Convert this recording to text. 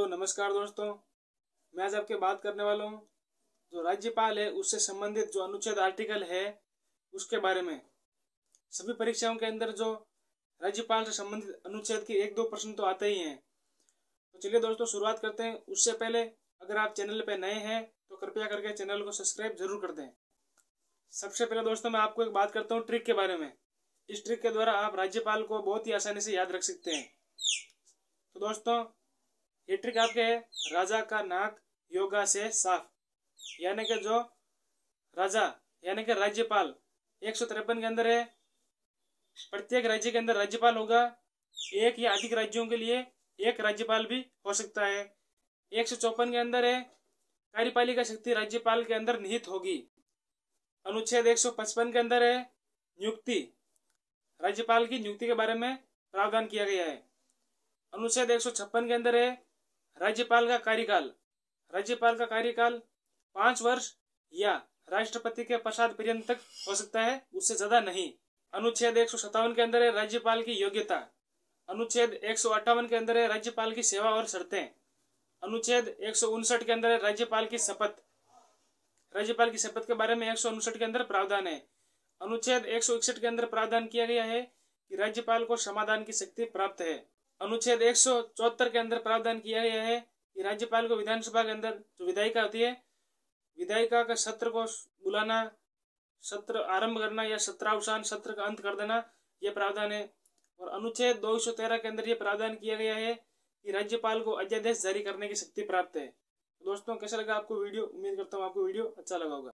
hello नमस्कार दोस्तों मैं आज आपके बात करने वाला हूँ जो राज्यपाल है उससे संबंधित जो अनुच्छेद आर्टिकल है उसके बारे में सभी परीक्षाओं के अंदर जो राज्यपाल से संबंधित अनुच्छेद के एक दो प्रश्न तो आते ही हैं तो चलिए दोस्तों शुरुआत करते हैं उससे पहले अगर आप चैनल पर नए हैं तो कृपया करके चैनल को सब्सक्राइब जरूर कर दें सबसे पहले दोस्तों मैं आपको एक बात करता हूँ ट्रिक के बारे में इस ट्रिक के द्वारा आप राज्यपाल को बहुत ही आसानी से याद रख सकते हैं तो दोस्तों ये ट्रिक आपके है राजा का नाक योगा से साफ यानी कि जो राजा यानी कि राज्यपाल एक सौ तिरपन के अंदर है प्रत्येक राज्य के अंदर राज्यपाल होगा एक या अधिक राज्यों के लिए एक राज्यपाल भी हो सकता है एक सौ चौपन के अंदर है कार्यपालिका शक्ति राज्यपाल के अंदर निहित होगी अनुच्छेद एक सौ पचपन के अंदर है नियुक्ति राज्यपाल की नियुक्ति के बारे में प्रावधान किया गया है अनुच्छेद एक सौ छप्पन के अंदर है राज्यपाल का कार्यकाल राज्यपाल का कार्यकाल पांच वर्ष या राष्ट्रपति के पश्चात पर्यंत तक हो सकता है उससे ज्यादा नहीं अनुच्छेद एक के अंदर है राज्यपाल की योग्यता अनुच्छेद एक के अंदर है राज्यपाल की सेवा और शर्तें अनुच्छेद एक के अंदर है राज्यपाल की शपथ राज्यपाल की शपथ के बारे में एक के अंदर प्रावधान है अनुच्छेद एक के अंदर प्रावधान किया गया है कि राज्यपाल को समाधान की शक्ति प्राप्त है अनुच्छेद एक के अंदर प्रावधान किया गया है कि राज्यपाल को विधानसभा के अंदर जो विधायिका होती है विधायिका का सत्र को बुलाना सत्र आरंभ करना या सत्रावसान सत्र का अंत कर देना यह प्रावधान है और अनुच्छेद दो के अंदर यह प्रावधान किया गया है कि राज्यपाल को अध्यादेश जारी करने की शक्ति प्राप्त है तो दोस्तों कैसा लगा आपको वीडियो उम्मीद करता हूँ आपको वीडियो अच्छा लगा होगा